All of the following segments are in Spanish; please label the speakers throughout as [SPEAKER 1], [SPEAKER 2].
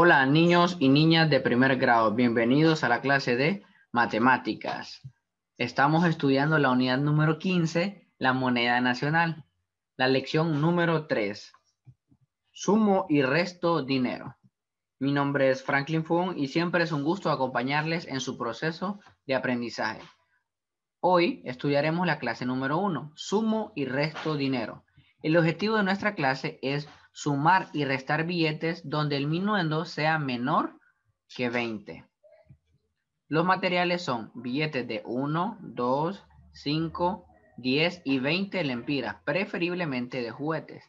[SPEAKER 1] Hola niños y niñas de primer grado, bienvenidos a la clase de matemáticas. Estamos estudiando la unidad número 15, la moneda nacional, la lección número 3, sumo y resto dinero. Mi nombre es Franklin Fung y siempre es un gusto acompañarles en su proceso de aprendizaje. Hoy estudiaremos la clase número 1, sumo y resto dinero. El objetivo de nuestra clase es sumar y restar billetes donde el minuendo sea menor que 20. Los materiales son billetes de 1, 2, 5, 10 y 20 lempiras, preferiblemente de juguetes.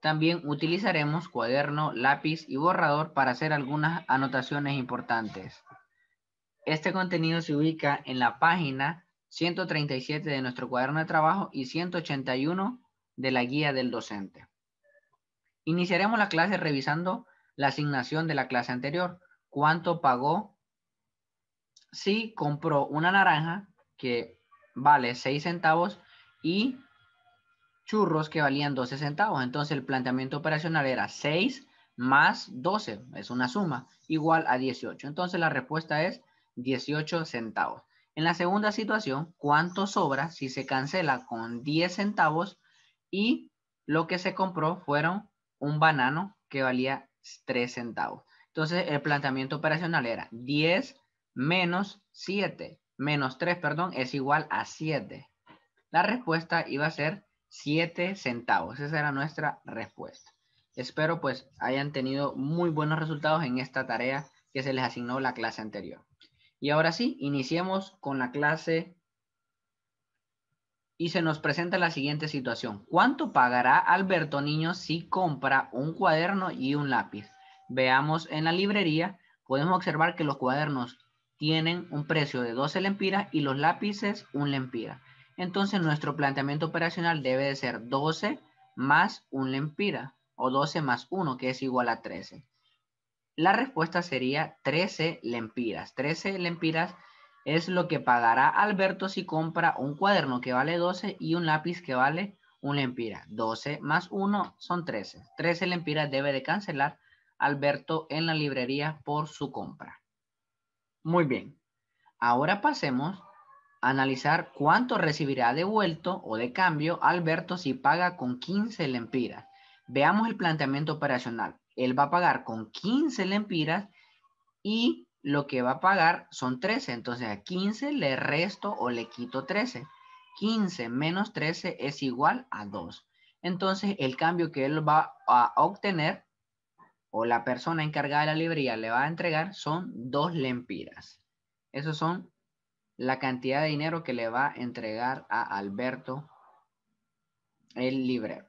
[SPEAKER 1] También utilizaremos cuaderno, lápiz y borrador para hacer algunas anotaciones importantes. Este contenido se ubica en la página 137 de nuestro cuaderno de trabajo y 181 de la guía del docente. Iniciaremos la clase revisando la asignación de la clase anterior. ¿Cuánto pagó? Si compró una naranja que vale 6 centavos y churros que valían 12 centavos. Entonces el planteamiento operacional era 6 más 12, es una suma, igual a 18. Entonces la respuesta es 18 centavos. En la segunda situación, ¿cuánto sobra si se cancela con 10 centavos y lo que se compró fueron un banano que valía 3 centavos. Entonces, el planteamiento operacional era 10 menos 7, menos 3, perdón, es igual a 7. La respuesta iba a ser 7 centavos. Esa era nuestra respuesta. Espero pues hayan tenido muy buenos resultados en esta tarea que se les asignó la clase anterior. Y ahora sí, iniciemos con la clase y se nos presenta la siguiente situación. ¿Cuánto pagará Alberto Niño si compra un cuaderno y un lápiz? Veamos en la librería, podemos observar que los cuadernos tienen un precio de 12 lempiras y los lápices un lempira. Entonces nuestro planteamiento operacional debe de ser 12 más un lempira o 12 más 1 que es igual a 13. La respuesta sería 13 lempiras. 13 lempiras es lo que pagará Alberto si compra un cuaderno que vale 12 y un lápiz que vale una lempira. 12 más 1 son 13. 13 lempiras debe de cancelar Alberto en la librería por su compra. Muy bien. Ahora pasemos a analizar cuánto recibirá vuelto o de cambio Alberto si paga con 15 lempiras. Veamos el planteamiento operacional. Él va a pagar con 15 lempiras y lo que va a pagar son 13. Entonces a 15 le resto o le quito 13. 15 menos 13 es igual a 2. Entonces el cambio que él va a obtener o la persona encargada de la librería le va a entregar son 2 lempiras. Esos son la cantidad de dinero que le va a entregar a Alberto el librero.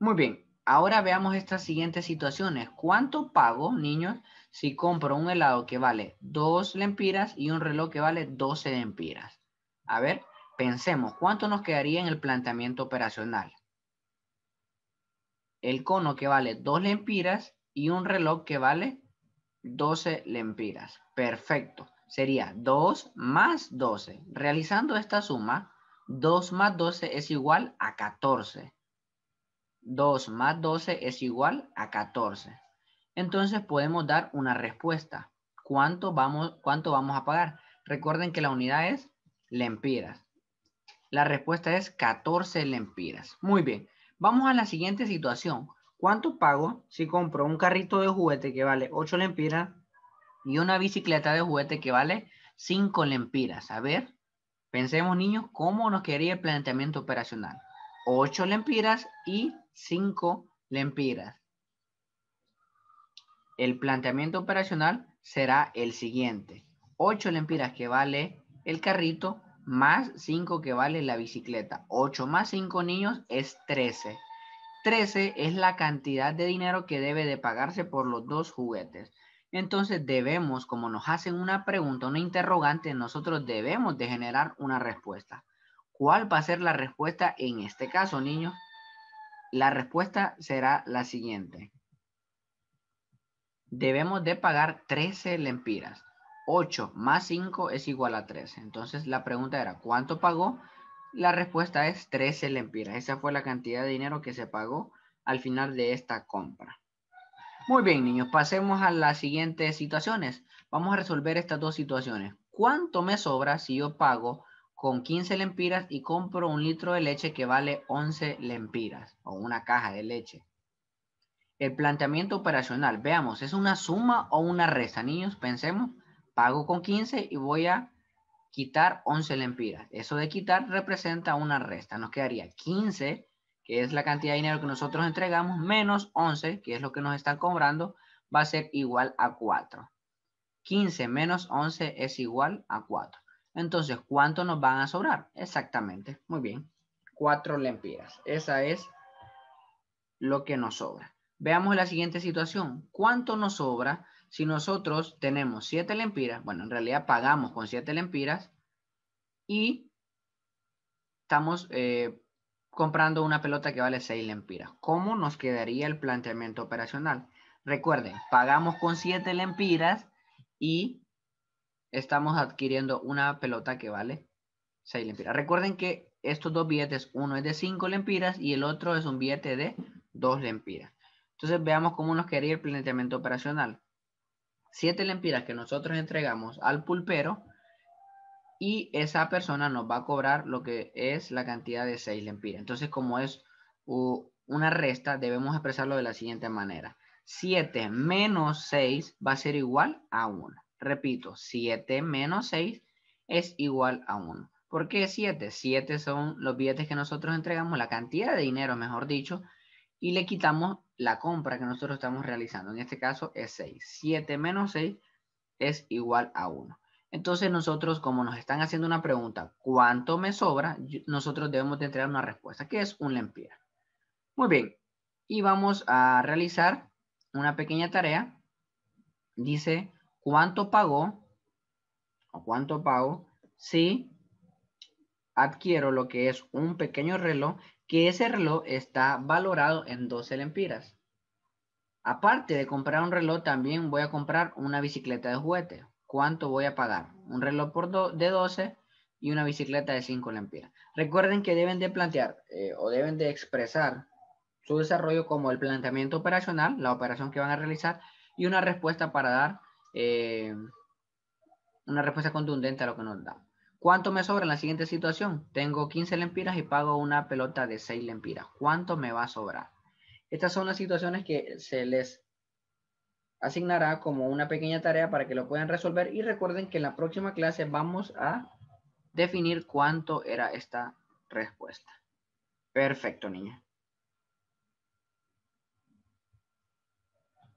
[SPEAKER 1] Muy bien. Ahora veamos estas siguientes situaciones. ¿Cuánto pago, niños, si compro un helado que vale 2 lempiras y un reloj que vale 12 lempiras? A ver, pensemos, ¿cuánto nos quedaría en el planteamiento operacional? El cono que vale 2 lempiras y un reloj que vale 12 lempiras. Perfecto. Sería 2 más 12. Realizando esta suma, 2 más 12 es igual a 14. 2 más 12 es igual a 14. Entonces podemos dar una respuesta. ¿Cuánto vamos, cuánto vamos a pagar? Recuerden que la unidad es lempiras. La respuesta es 14 lempiras. Muy bien. Vamos a la siguiente situación. ¿Cuánto pago si compro un carrito de juguete que vale 8 lempiras y una bicicleta de juguete que vale 5 lempiras? A ver, pensemos niños, ¿cómo nos quedaría el planteamiento operacional? 8 lempiras y 5 lempiras. El planteamiento operacional será el siguiente. 8 lempiras que vale el carrito más 5 que vale la bicicleta. 8 más 5 niños es 13. 13 es la cantidad de dinero que debe de pagarse por los dos juguetes. Entonces debemos, como nos hacen una pregunta, una interrogante, nosotros debemos de generar una respuesta. ¿Cuál va a ser la respuesta en este caso, niños? La respuesta será la siguiente. Debemos de pagar 13 lempiras. 8 más 5 es igual a 13. Entonces la pregunta era, ¿cuánto pagó? La respuesta es 13 lempiras. Esa fue la cantidad de dinero que se pagó al final de esta compra. Muy bien, niños, pasemos a las siguientes situaciones. Vamos a resolver estas dos situaciones. ¿Cuánto me sobra si yo pago con 15 lempiras y compro un litro de leche que vale 11 lempiras o una caja de leche. El planteamiento operacional, veamos, ¿es una suma o una resta? Niños, pensemos, pago con 15 y voy a quitar 11 lempiras. Eso de quitar representa una resta. Nos quedaría 15, que es la cantidad de dinero que nosotros entregamos, menos 11, que es lo que nos están cobrando, va a ser igual a 4. 15 menos 11 es igual a 4. Entonces, ¿cuánto nos van a sobrar? Exactamente, muy bien. Cuatro lempiras. Esa es lo que nos sobra. Veamos la siguiente situación. ¿Cuánto nos sobra si nosotros tenemos siete lempiras? Bueno, en realidad pagamos con siete lempiras y estamos eh, comprando una pelota que vale seis lempiras. ¿Cómo nos quedaría el planteamiento operacional? Recuerden, pagamos con siete lempiras y estamos adquiriendo una pelota que vale 6 lempiras. Recuerden que estos dos billetes, uno es de 5 lempiras y el otro es un billete de 2 lempiras. Entonces veamos cómo nos quería el planteamiento operacional. 7 lempiras que nosotros entregamos al pulpero y esa persona nos va a cobrar lo que es la cantidad de 6 lempiras. Entonces como es una resta, debemos expresarlo de la siguiente manera. 7 menos 6 va a ser igual a 1. Repito, 7 menos 6 es igual a 1. ¿Por qué 7? 7 son los billetes que nosotros entregamos, la cantidad de dinero, mejor dicho, y le quitamos la compra que nosotros estamos realizando. En este caso es 6. 7 menos 6 es igual a 1. Entonces nosotros, como nos están haciendo una pregunta, ¿cuánto me sobra? Nosotros debemos de entregar una respuesta, que es un lempira Muy bien, y vamos a realizar una pequeña tarea. Dice, cuánto pagó o cuánto pago si adquiero lo que es un pequeño reloj, que ese reloj está valorado en 12 lempiras. Aparte de comprar un reloj, también voy a comprar una bicicleta de juguete. ¿Cuánto voy a pagar? Un reloj por de 12 y una bicicleta de 5 lempiras. Recuerden que deben de plantear eh, o deben de expresar su desarrollo como el planteamiento operacional, la operación que van a realizar y una respuesta para dar eh, una respuesta contundente a lo que nos da. ¿Cuánto me sobra en la siguiente situación? Tengo 15 lempiras y pago una pelota de 6 lempiras. ¿Cuánto me va a sobrar? Estas son las situaciones que se les asignará como una pequeña tarea para que lo puedan resolver y recuerden que en la próxima clase vamos a definir cuánto era esta respuesta. Perfecto, niña.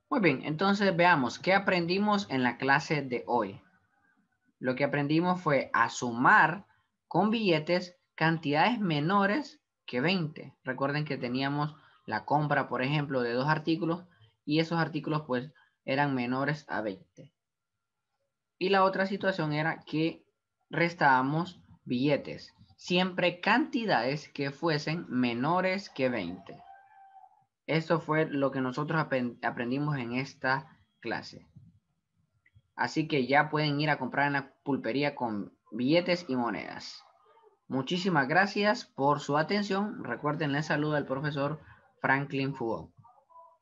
[SPEAKER 1] Muy bien, entonces veamos qué aprendimos en la clase de hoy. Lo que aprendimos fue a sumar con billetes cantidades menores que 20. Recuerden que teníamos la compra, por ejemplo, de dos artículos y esos artículos pues eran menores a 20. Y la otra situación era que restábamos billetes, siempre cantidades que fuesen menores que 20. Esto fue lo que nosotros aprendimos en esta clase. Así que ya pueden ir a comprar en la pulpería con billetes y monedas. Muchísimas gracias por su atención. Recuerden, les saludo al profesor Franklin fuo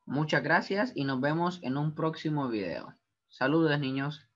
[SPEAKER 1] Muchas gracias y nos vemos en un próximo video. Saludos niños.